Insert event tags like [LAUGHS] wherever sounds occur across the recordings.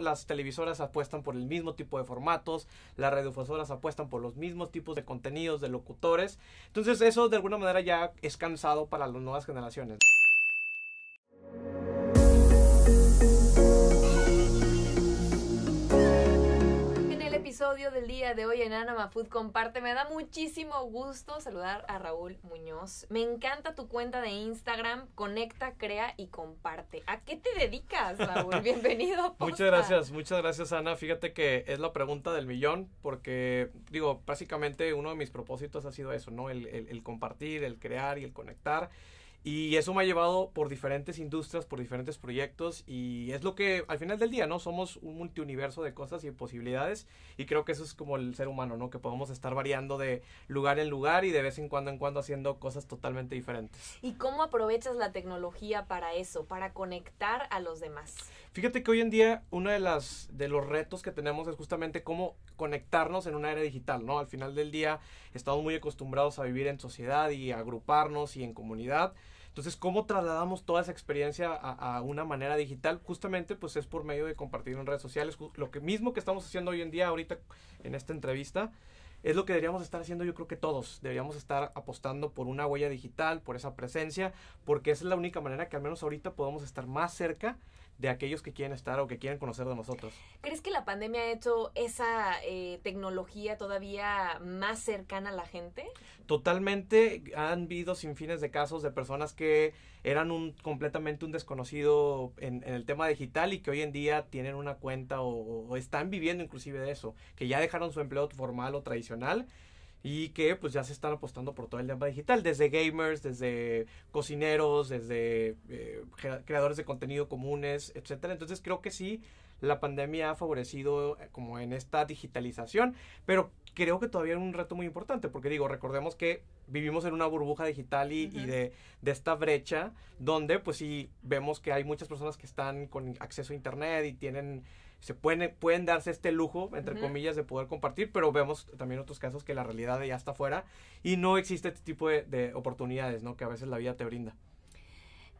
las televisoras apuestan por el mismo tipo de formatos, las radiofusoras apuestan por los mismos tipos de contenidos, de locutores. Entonces eso de alguna manera ya es cansado para las nuevas generaciones. episodio del día de hoy en Anama Food Comparte. Me da muchísimo gusto saludar a Raúl Muñoz. Me encanta tu cuenta de Instagram, conecta, crea y comparte. ¿A qué te dedicas, Raúl? [LAUGHS] Bienvenido. Muchas gracias, muchas gracias, Ana. Fíjate que es la pregunta del millón, porque digo, básicamente uno de mis propósitos ha sido eso, ¿no? el compartir, el crear y el conectar. Y eso me ha llevado por diferentes industrias, por diferentes proyectos y es lo que al final del día, ¿no? Somos un multiuniverso de cosas y posibilidades y creo que eso es como el ser humano, ¿no? Que podemos estar variando de lugar en lugar y de vez en cuando en cuando haciendo cosas totalmente diferentes. ¿Y cómo aprovechas la tecnología para eso, para conectar a los demás? Fíjate que hoy en día uno de, las, de los retos que tenemos es justamente cómo conectarnos en una era digital, ¿no? Al final del día estamos muy acostumbrados a vivir en sociedad y a agruparnos y en comunidad. Entonces, ¿cómo trasladamos toda esa experiencia a, una manera digital? Justamente, pues es por medio de compartir en redes sociales. Lo que mismo que estamos haciendo hoy en día, ahorita en esta entrevista, es lo que deberíamos estar haciendo yo creo que todos. Deberíamos estar apostando por una huella digital, por esa presencia, porque esa es la única manera que al menos ahorita podamos estar más cerca de aquellos que quieren estar o que quieren conocer de nosotros. ¿Crees que la pandemia ha hecho esa eh, tecnología todavía más cercana a la gente? Totalmente. Han habido sin fines de casos de personas que eran un, completamente un desconocido en, el tema digital y que hoy en día tienen una cuenta o, o están viviendo inclusive de eso, que ya dejaron su empleo formal o tradicional y que pues ya se están apostando por todo el tema digital, desde gamers, desde cocineros, desde eh, creadores de contenido comunes, etcétera. Entonces creo que sí, la pandemia ha favorecido eh, como en esta digitalización, pero creo que todavía es un reto muy importante, porque digo, recordemos que vivimos en una burbuja digital y, de, de, esta brecha, donde pues sí vemos que hay muchas personas que están con acceso a internet y tienen se pueden, pueden darse este lujo, entre comillas, de poder compartir, pero vemos también otros casos que la realidad ya está fuera y no existe este tipo de, oportunidades, ¿no? Que a veces la vida te brinda.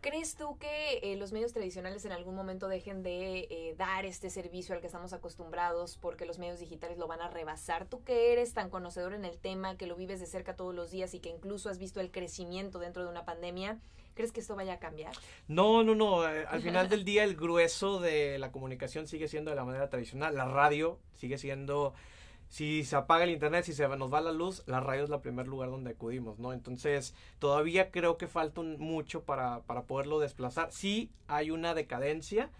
¿Crees tú que eh, los medios tradicionales en algún momento dejen de eh, dar este servicio al que estamos acostumbrados porque los medios digitales lo van a rebasar? Tú que eres tan conocedor en el tema, que lo vives de cerca todos los días y que incluso has visto el crecimiento dentro de una pandemia, ¿Crees que esto vaya a cambiar? No, no, no. Eh, al final [LAUGHS] del día el grueso de la comunicación sigue siendo de la manera tradicional. La radio sigue siendo... Si se apaga el internet, si se nos va la luz, la radio es el primer lugar donde acudimos, ¿no? Entonces, todavía creo que falta mucho para, para poderlo desplazar. Sí hay una decadencia,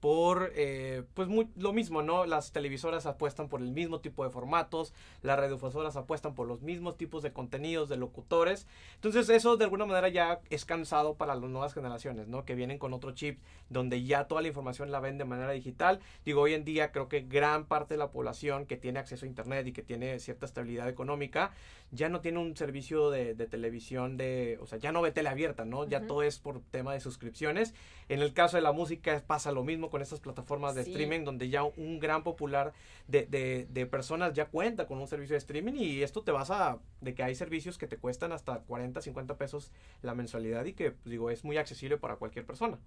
por eh, pues lo mismo, ¿no? Las televisoras apuestan por el mismo tipo de formatos, las radiofusoras apuestan por los mismos tipos de contenidos, de locutores. Entonces eso de alguna manera ya es cansado para las nuevas generaciones, ¿no? Que vienen con otro chip donde ya toda la información la ven de manera digital. Digo, hoy en día creo que gran parte de la población que tiene acceso a Internet y que tiene cierta estabilidad económica, ya no tiene un servicio de, televisión de, o sea, ya no ve teleabierta, ¿no? Ya todo es por tema de suscripciones. En el caso de la música pasa lo mismo con estas plataformas de streaming donde ya un gran popular de, de, de, personas ya cuenta con un servicio de streaming y esto te vas a... de que hay servicios que te cuestan hasta 40, 50 pesos la mensualidad y que, pues, digo, es muy accesible para cualquier persona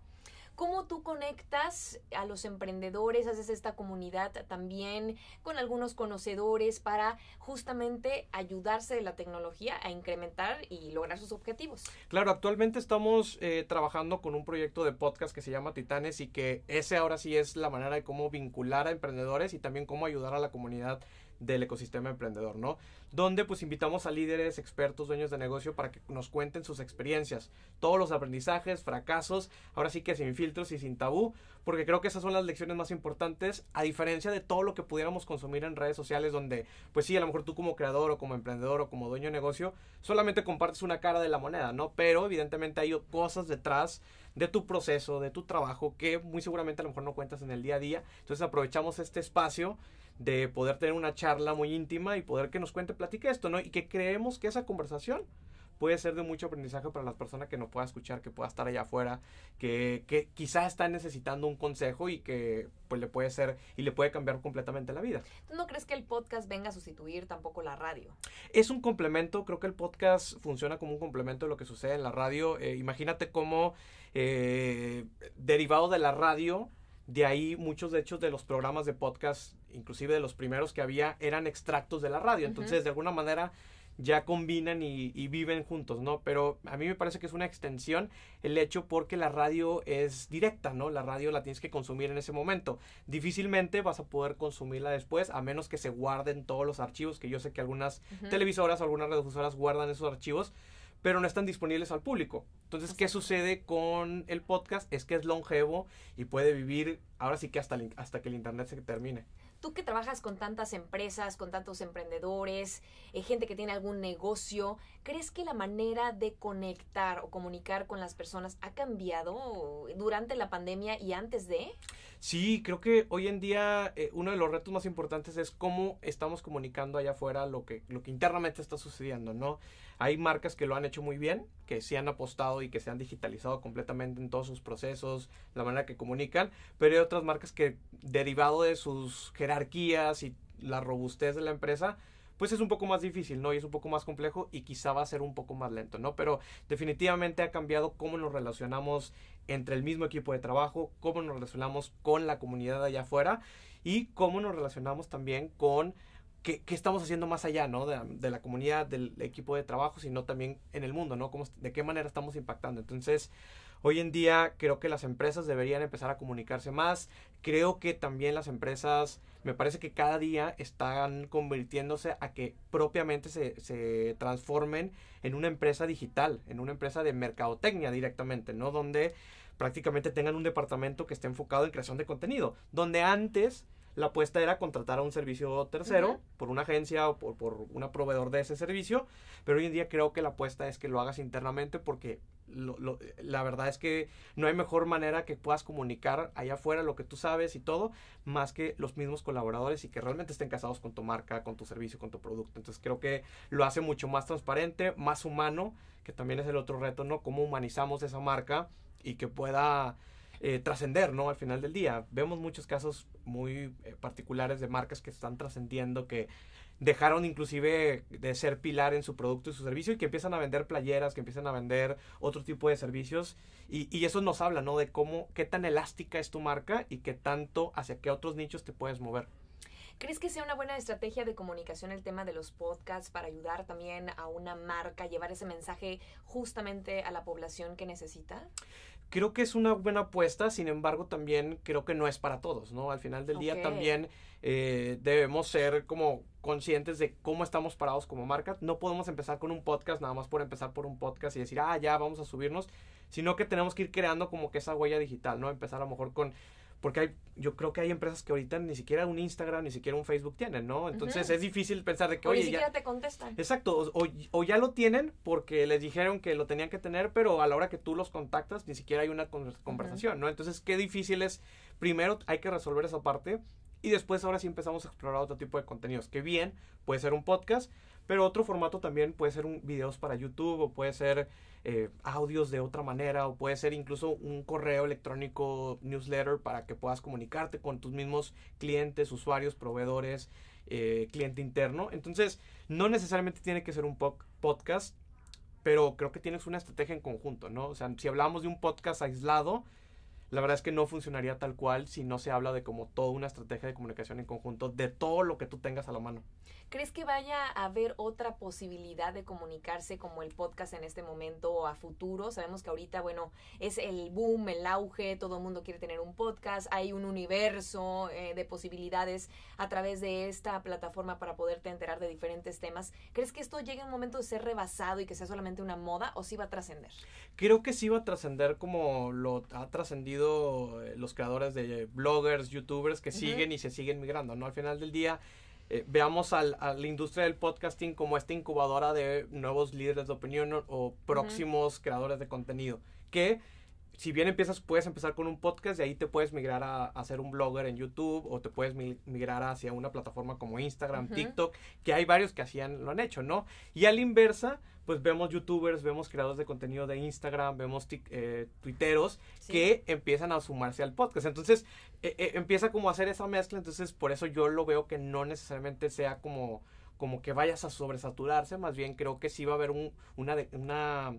cómo tú conectas a los emprendedores, haces esta comunidad también con algunos conocedores para justamente ayudarse de la tecnología a incrementar y lograr sus objetivos. Claro, actualmente estamos eh, trabajando con un proyecto de podcast que se llama Titanes y que ese ahora sí es la manera de cómo vincular a emprendedores y también cómo ayudar a la comunidad del ecosistema emprendedor, ¿no? Donde pues invitamos a líderes, expertos, dueños de negocio para que nos cuenten sus experiencias, todos los aprendizajes, fracasos, ahora sí que sin filtros y sin tabú, porque creo que esas son las lecciones más importantes, a diferencia de todo lo que pudiéramos consumir en redes sociales donde, pues sí, a lo mejor tú como creador o como emprendedor o como dueño de negocio, solamente compartes una cara de la moneda, ¿no? Pero evidentemente hay cosas detrás de tu proceso, de tu trabajo, que muy seguramente a lo mejor no cuentas en el día a día. Entonces aprovechamos este espacio de poder tener una charla muy íntima y poder que nos cuente, platique esto, ¿no? Y que creemos que esa conversación puede ser de mucho aprendizaje para las personas que no pueda escuchar, que pueda estar allá afuera, que, que quizás está necesitando un consejo y que pues le puede ser y le puede cambiar completamente la vida. ¿Tú no crees que el podcast venga a sustituir tampoco la radio? Es un complemento, creo que el podcast funciona como un complemento de lo que sucede en la radio. Eh, imagínate cómo eh, derivado de la radio de ahí muchos de hechos de los programas de podcast, inclusive de los primeros que había, eran extractos de la radio. Entonces, de alguna manera ya combinan y, viven juntos, ¿no? Pero a mí me parece que es una extensión el hecho porque la radio es directa, ¿no? La radio la tienes que consumir en ese momento. Difícilmente vas a poder consumirla después, a menos que se guarden todos los archivos, que yo sé que algunas televisoras algunas radiodifusoras guardan esos archivos pero no están disponibles al público. Entonces, ¿qué sucede con el podcast? Es que es longevo y puede vivir ahora sí que hasta, hasta que el Internet se termine. Tú que trabajas con tantas empresas, con tantos emprendedores, eh, gente que tiene algún negocio, ¿crees que la manera de conectar o comunicar con las personas ha cambiado durante la pandemia y antes de? Sí, creo que hoy en día eh, uno de los retos más importantes es cómo estamos comunicando allá afuera lo que, lo que internamente está sucediendo, ¿no? Hay marcas que lo han hecho muy bien, que se han apostado y que se han digitalizado completamente en todos sus procesos, la manera que comunican, pero hay otras marcas que derivado de sus jerarquías y la robustez de la empresa, pues es un poco más difícil, ¿no? Y es un poco más complejo y quizá va a ser un poco más lento, ¿no? Pero definitivamente ha cambiado cómo nos relacionamos entre el mismo equipo de trabajo, cómo nos relacionamos con la comunidad allá afuera y cómo nos relacionamos también con qué, estamos haciendo más allá, ¿no? De, la comunidad, del equipo de trabajo, sino también en el mundo, ¿no? Cómo, de qué manera estamos impactando. Entonces, hoy en día creo que las empresas deberían empezar a comunicarse más. Creo que también las empresas, me parece que cada día están convirtiéndose a que propiamente se, se transformen en una empresa digital, en una empresa de mercadotecnia directamente, ¿no? Donde prácticamente tengan un departamento que esté enfocado en creación de contenido, donde antes la apuesta era contratar a un servicio tercero por una agencia o por, un proveedor de ese servicio, pero hoy en día creo que la apuesta es que lo hagas internamente porque la verdad es que no hay mejor manera que puedas comunicar allá afuera lo que tú sabes y todo, más que los mismos colaboradores y que realmente estén casados con tu marca, con tu servicio, con tu producto. Entonces creo que lo hace mucho más transparente, más humano, que también es el otro reto, ¿no? Cómo humanizamos esa marca y que pueda eh, trascender, ¿no? Al final del día. Vemos muchos casos muy eh, particulares de marcas que están trascendiendo, que dejaron inclusive de ser pilar en su producto y su servicio y que empiezan a vender playeras, que empiezan a vender otro tipo de servicios. Y, y, eso nos habla, ¿no? De cómo, qué tan elástica es tu marca y qué tanto hacia qué otros nichos te puedes mover. ¿Crees que sea una buena estrategia de comunicación el tema de los podcasts para ayudar también a una marca a llevar ese mensaje justamente a la población que necesita? Creo que es una buena apuesta, sin embargo también creo que no es para todos, ¿no? Al final del día también eh, debemos ser como conscientes de cómo estamos parados como marca. No podemos empezar con un podcast nada más por empezar por un podcast y decir, ah, ya vamos a subirnos, sino que tenemos que ir creando como que esa huella digital, ¿no? Empezar a lo mejor con porque hay, yo creo que hay empresas que ahorita ni siquiera un Instagram, ni siquiera un Facebook tienen, ¿no? Entonces es difícil pensar de que, o ni siquiera te contestan. Exacto, o, ya lo tienen porque les dijeron que lo tenían que tener, pero a la hora que tú los contactas ni siquiera hay una conversación, ¿no? Entonces, qué difícil es, primero hay que resolver esa parte y después ahora sí empezamos a explorar otro tipo de contenidos, que bien, puede ser un podcast, pero otro formato también puede ser un, videos para YouTube o puede ser eh, audios de otra manera o puede ser incluso un correo electrónico newsletter para que puedas comunicarte con tus mismos clientes, usuarios, proveedores, eh, cliente interno. Entonces, no necesariamente tiene que ser un podcast, pero creo que tienes una estrategia en conjunto, ¿no? O sea, si hablamos de un podcast aislado, la verdad es que no funcionaría tal cual si no se habla de como toda una estrategia de comunicación en conjunto, de todo lo que tú tengas a la mano. ¿Crees que vaya a haber otra posibilidad de comunicarse como el podcast en este momento o a futuro? Sabemos que ahorita, bueno, es el boom, el auge, todo el mundo quiere tener un podcast, hay un universo eh, de posibilidades a través de esta plataforma para poderte enterar de diferentes temas. ¿Crees que esto llegue a un momento de ser rebasado y que sea solamente una moda o sí va a trascender? Creo que sí va a trascender como lo ha trascendido eh, los creadores de bloggers, youtubers que siguen y se siguen migrando, ¿no? Al final del día, eh, veamos a la industria del podcasting como esta incubadora de nuevos líderes de opinión o, próximos creadores de contenido, que si bien empiezas, puedes empezar con un podcast y ahí te puedes migrar a, hacer ser un blogger en YouTube o te puedes migrar hacia una plataforma como Instagram, TikTok, que hay varios que hacían, lo han hecho, ¿no? Y a la inversa, pues vemos youtubers, vemos creadores de contenido de Instagram, vemos eh, tuiteros que empiezan a sumarse al podcast. Entonces, e, e, empieza como a hacer esa mezcla, entonces por eso yo lo veo que no necesariamente sea como, como que vayas a sobresaturarse, más bien creo que sí va a haber una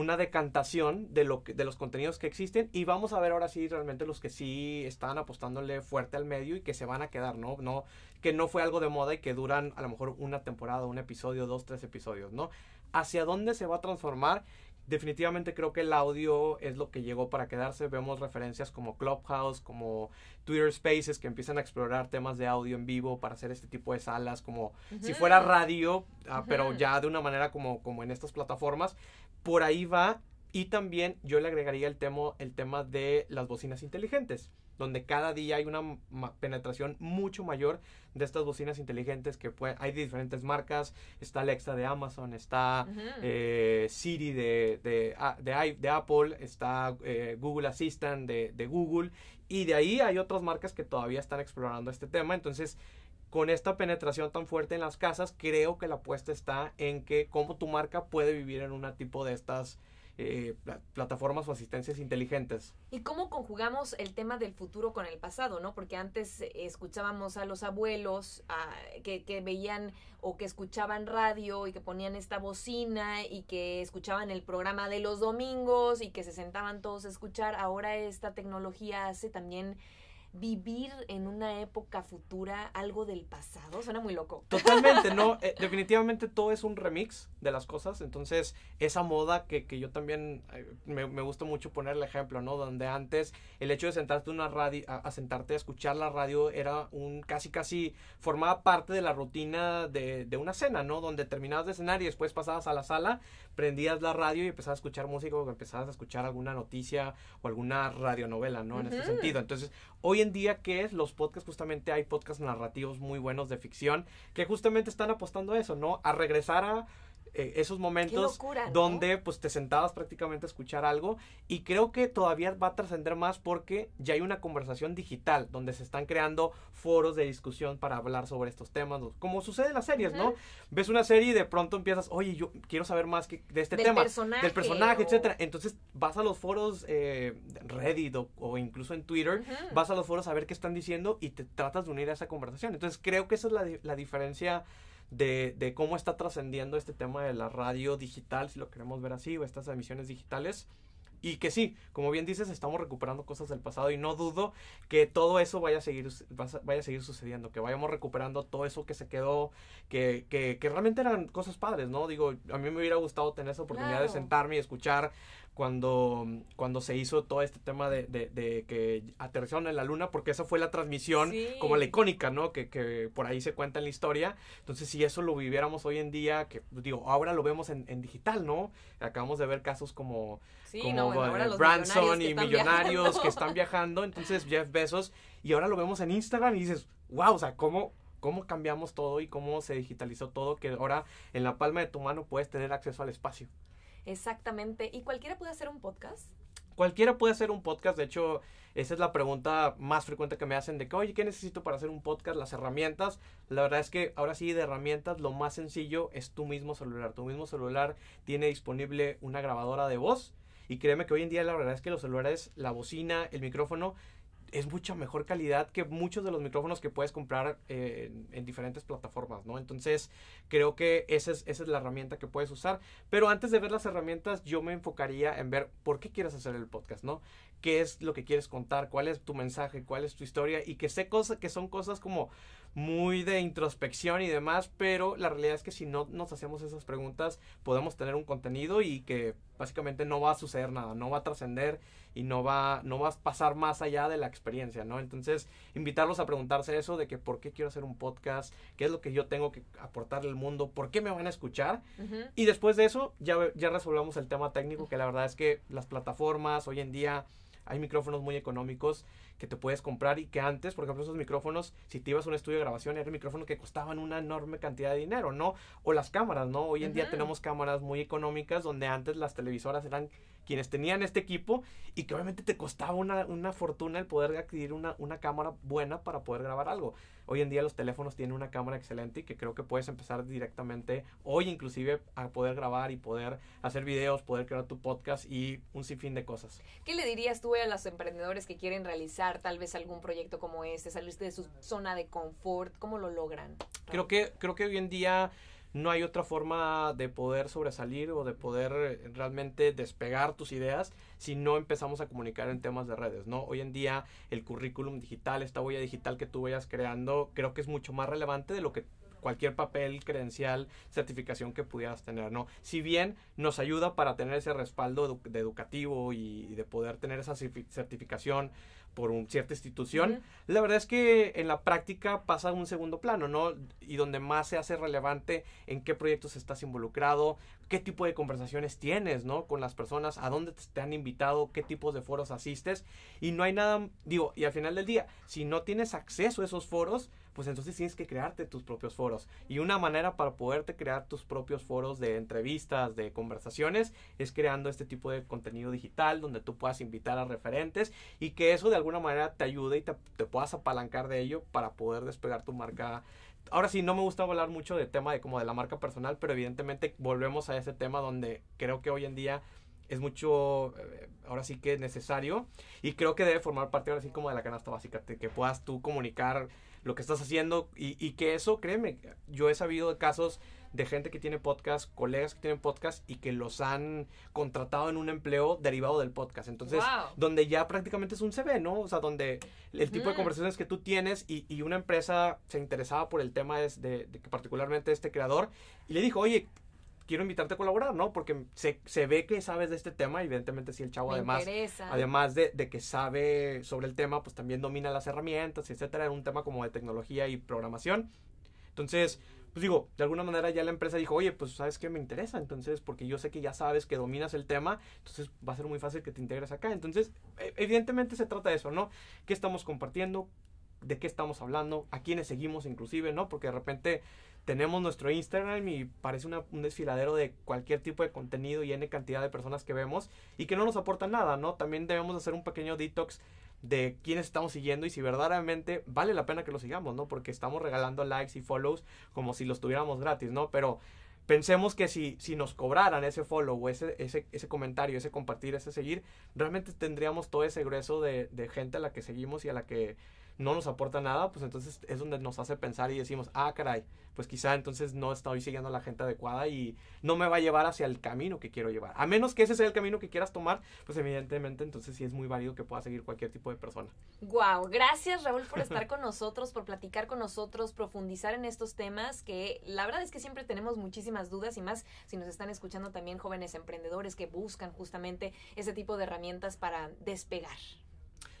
una decantación de, lo de los contenidos que existen y vamos a ver ahora sí realmente los que sí están apostándole fuerte al medio y que se van a quedar, ¿no? no que no fue algo de moda y que duran a lo mejor una temporada, un episodio, dos, tres episodios, ¿no? ¿Hacia dónde se va a transformar? definitivamente creo que el audio es lo que llegó para quedarse. Vemos referencias como Clubhouse, como Twitter Spaces, que empiezan a explorar temas de audio en vivo para hacer este tipo de salas, como si fuera radio, ah, pero ya de una manera como, como en estas plataformas por ahí va. Y también yo le agregaría el tema, el tema de las bocinas inteligentes, donde cada día hay una penetración mucho mayor de estas bocinas inteligentes que hay diferentes marcas. Está Alexa de Amazon, está eh, Siri de, de, Apple, está eh, Google Assistant de, de Google. Y de ahí hay otras marcas que todavía están explorando este tema. Entonces, con esta penetración tan fuerte en las casas, creo que la apuesta está en que cómo tu marca puede vivir en un tipo de estas eh, plataformas o asistencias inteligentes. ¿Y cómo conjugamos el tema del futuro con el pasado, no? Porque antes escuchábamos a los abuelos que, veían o que escuchaban radio y que ponían esta bocina y que escuchaban el programa de los domingos y que se sentaban todos a escuchar. Ahora esta tecnología hace también vivir en una época futura algo del pasado. Suena muy loco. Totalmente, no. [LAUGHS] Eh, definitivamente todo es un remix de las cosas. Entonces, esa moda que, yo también eh, me, me, gusta mucho poner el ejemplo, ¿no? Donde antes el hecho de sentarte una radio, a, sentarte a escuchar la radio era un casi casi formaba parte de la rutina de, de una cena, ¿no? Donde terminabas de cenar y después pasabas a la sala, prendías la radio y empezabas a escuchar música o empezabas a escuchar alguna noticia o alguna radionovela, ¿no? En ese sentido. Entonces, hoy en día, que es? Los podcasts, justamente hay podcasts narrativos muy buenos de ficción que justamente están apostando a eso, ¿no? A regresar a eh, esos momentos donde pues te sentabas prácticamente a escuchar algo y creo que todavía va a trascender más porque ya hay una conversación digital donde se están creando foros de discusión para hablar sobre estos temas, como sucede en las series, ¿no? Ves una serie y de pronto empiezas, oye, yo quiero saber más de este tema, del personaje, etc. Entonces vas a los foros eh, Reddit o, incluso en Twitter, vas a los foros a ver qué están diciendo y te tratas de unir a esa conversación. Entonces creo que esa es la, la diferencia de, de cómo está trascendiendo este tema de la radio digital, si lo queremos ver así, o estas emisiones digitales y que sí, como bien dices, estamos recuperando cosas del pasado y no dudo que todo eso vaya a seguir, vaya a seguir sucediendo, que vayamos recuperando todo eso que se quedó, que, que, realmente eran cosas padres, ¿no? Digo, a mí me hubiera gustado tener esa oportunidad de sentarme y escuchar cuando, cuando se hizo todo este tema de, que aterrizaron en la luna, porque esa fue la transmisión como la icónica, ¿no? Que, por ahí se cuenta en la historia. Entonces, si eso lo viviéramos hoy en día, que pues, digo, ahora lo vemos en, digital, ¿no? Acabamos de ver casos como... Sí, eh, Branson y millonarios, que, están viajando, entonces Jeff Bezos, y ahora lo vemos en Instagram y dices, wow, o sea, ¿cómo, cómo cambiamos todo y cómo se digitalizó todo que ahora en la palma de tu mano puedes tener acceso al espacio. Exactamente. ¿Y cualquiera puede hacer un podcast? Cualquiera puede hacer un podcast. De hecho, esa es la pregunta más frecuente que me hacen de que, oye, ¿qué necesito para hacer un podcast? Las herramientas. La verdad es que ahora sí, de herramientas, lo más sencillo es tu mismo celular. Tu mismo celular tiene disponible una grabadora de voz y créeme que hoy en día la verdad es que los celulares, la bocina, el micrófono, es mucha mejor calidad que muchos de los micrófonos que puedes comprar eh, en, diferentes plataformas, ¿no? Entonces, creo que esa es, esa es la herramienta que puedes usar. Pero antes de ver las herramientas, yo me enfocaría en ver por qué quieres hacer el podcast, ¿no? qué es lo que quieres contar, cuál es tu mensaje, cuál es tu historia y que sé cosas que son cosas como muy de introspección y demás, pero la realidad es que si no nos hacemos esas preguntas, podemos tener un contenido y que básicamente no va a suceder nada, no va a trascender y no va, no va a pasar más allá de la experiencia, ¿no? Entonces, invitarlos a preguntarse eso de que por qué quiero hacer un podcast, qué es lo que yo tengo que aportarle al mundo, por qué me van a escuchar. Y después de eso, ya, ya resolvamos el tema técnico, que la verdad es que las plataformas hoy en día hay micrófonos muy económicos que te puedes comprar y que antes, por ejemplo, esos micrófonos, si te ibas a un estudio de grabación, eran micrófonos que costaban una enorme cantidad de dinero, ¿no? O las cámaras, ¿no? Hoy en día tenemos cámaras muy económicas donde antes las televisoras eran quienes tenían este equipo y que obviamente te costaba una, una fortuna el poder adquirir una, una cámara buena para poder grabar algo. Hoy en día los teléfonos tienen una cámara excelente y que creo que puedes empezar directamente hoy inclusive a poder grabar y poder hacer videos, poder crear tu podcast y un sinfín de cosas. ¿Qué le dirías tú a los emprendedores que quieren realizar tal vez algún proyecto como este, salir de su zona de confort? ¿Cómo lo logran? Creo que, creo que hoy en día no hay otra forma de poder sobresalir o de poder realmente despegar tus ideas si no empezamos a comunicar en temas de redes, ¿no? Hoy en día el currículum digital, esta huella digital que tú vayas creando, creo que es mucho más relevante de lo que cualquier papel, credencial, certificación que pudieras tener, ¿no? Si bien nos ayuda para tener ese respaldo educativo y de poder tener esa certificación, por una cierta institución, la verdad es que en la práctica pasa a un segundo plano, ¿no? Y donde más se hace relevante en qué proyectos estás involucrado, qué tipo de conversaciones tienes, ¿no? Con las personas, a dónde te han invitado, qué tipos de foros asistes. Y no hay nada, digo, y al final del día, si no tienes acceso a esos foros, pues entonces tienes que crearte tus propios foros. Y una manera para poderte crear tus propios foros de entrevistas, de conversaciones, es creando este tipo de contenido digital donde tú puedas invitar a referentes y que eso de alguna manera te ayude y te, puedas apalancar de ello para poder despegar tu marca ahora sí, no me gusta hablar mucho del tema de como de la marca personal, pero evidentemente volvemos a ese tema donde creo que hoy en día es mucho, eh, ahora sí que es necesario y creo que debe formar parte ahora sí como de la canasta básica, que puedas tú comunicar lo que estás haciendo y, que eso, créeme, yo he sabido casos de gente que tiene podcast, colegas que tienen podcast y que los han contratado en un empleo derivado del podcast. Entonces, donde ya prácticamente es un CV, ¿no? O sea, donde el tipo de conversaciones que tú tienes y, una empresa se interesaba por el tema de, de, que particularmente este creador y le dijo, oye, quiero invitarte a colaborar, ¿no? Porque se, se ve que sabes de este tema, evidentemente sí el chavo Me además, interesa. además de, de, que sabe sobre el tema, pues también domina las herramientas, etcétera, en un tema como de tecnología y programación. Entonces, pues digo, de alguna manera ya la empresa dijo, oye, pues sabes que me interesa, entonces, porque yo sé que ya sabes que dominas el tema, entonces va a ser muy fácil que te integres acá. Entonces, e, evidentemente se trata de eso, ¿no? ¿Qué estamos compartiendo? ¿De qué estamos hablando? ¿A quiénes seguimos inclusive, no? Porque de repente tenemos nuestro Instagram y parece un desfiladero de cualquier tipo de contenido y n cantidad de personas que vemos y que no nos aportan nada, ¿no? También debemos hacer un pequeño detox de quiénes estamos siguiendo y si verdaderamente vale la pena que lo sigamos, ¿no? Porque estamos regalando likes y follows como si los tuviéramos gratis, ¿no? Pero pensemos que si, si nos cobraran ese follow, ese, ese, ese comentario, ese compartir, ese seguir, realmente tendríamos todo ese grueso de gente a la que seguimos y a la que no nos aporta nada, pues entonces es donde nos hace pensar y decimos, ah, caray, pues quizá entonces no estoy siguiendo a la gente adecuada y no me va a llevar hacia el camino que quiero llevar. A menos que ese sea el camino que quieras tomar, pues evidentemente entonces sí es muy válido que pueda seguir cualquier tipo de persona. Wow, gracias Raúl por estar con nosotros, por platicar con nosotros, profundizar en estos temas que la verdad es que siempre tenemos muchísimas dudas y más si nos están escuchando también jóvenes emprendedores que buscan justamente ese tipo de herramientas para despegar.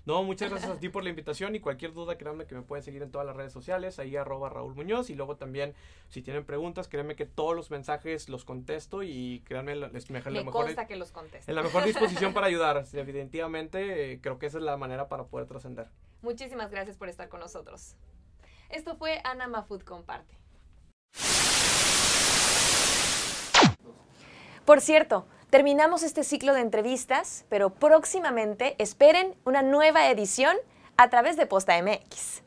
No, muchas gracias a ti por la invitación y cualquier duda, créanme que me pueden seguir en todas las redes sociales, ahí arroba Raúl Muñoz y luego también si tienen preguntas, créanme que todos los mensajes los contesto y créanme, les me, me mejor, que los conteste. En la mejor disposición para [LAUGHS] ayudar, evidentemente eh, creo que esa es la manera para poder trascender. Muchísimas gracias por estar con nosotros. Esto fue Ana Mafud Comparte. Por cierto, Terminamos este ciclo de entrevistas, pero próximamente esperen una nueva edición a través de Posta MX.